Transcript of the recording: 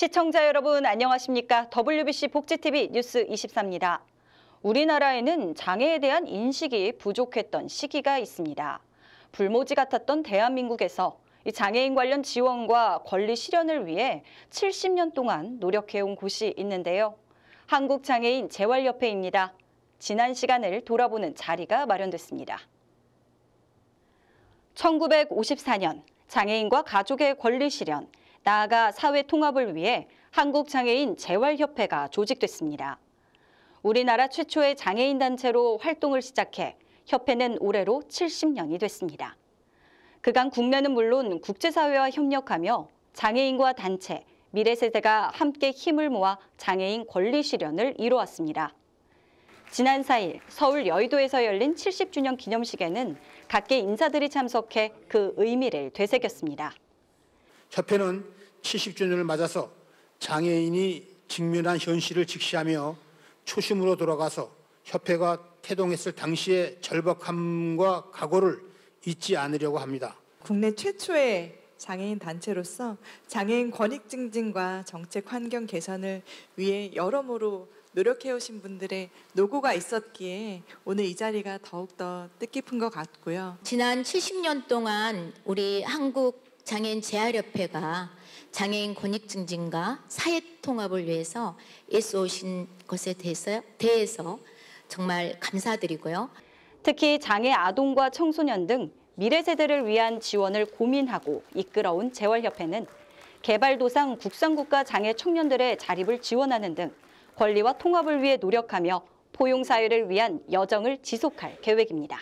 시청자 여러분 안녕하십니까? WBC 복지TV 뉴스 24입니다. 우리나라에는 장애에 대한 인식이 부족했던 시기가 있습니다. 불모지 같았던 대한민국에서 장애인 관련 지원과 권리 실현을 위해 70년 동안 노력해온 곳이 있는데요. 한국장애인 재활협회입니다. 지난 시간을 돌아보는 자리가 마련됐습니다. 1954년 장애인과 가족의 권리 실현, 나아가 사회 통합을 위해 한국장애인 재활협회가 조직됐습니다. 우리나라 최초의 장애인 단체로 활동을 시작해 협회는 올해로 70년이 됐습니다. 그간 국내는 물론 국제사회와 협력하며 장애인과 단체, 미래세대가 함께 힘을 모아 장애인 권리 실현을 이루었습니다 지난 4일 서울 여의도에서 열린 70주년 기념식에는 각계 인사들이 참석해 그 의미를 되새겼습니다. 협회는 70주년을 맞아서 장애인이 직면한 현실을 직시하며 초심으로 돌아가서 협회가 태동했을 당시의 절박함과 각오를 잊지 않으려고 합니다. 국내 최초의 장애인 단체로서 장애인 권익 증진과 정책 환경 개선을 위해 여러모로 노력해 오신 분들의 노고가 있었기에 오늘 이 자리가 더욱더 뜻깊은 것 같고요. 지난 70년 동안 우리 한국 장애인 재활협회가 장애인 권익 증진과 사회 통합을 위해서 애써오신 것에 대해서, 대해서 정말 감사드리고요. 특히 장애 아동과 청소년 등 미래 세대를 위한 지원을 고민하고 이끌어온 재활협회는 개발도상 국산국가 장애 청년들의 자립을 지원하는 등 권리와 통합을 위해 노력하며 포용사회를 위한 여정을 지속할 계획입니다.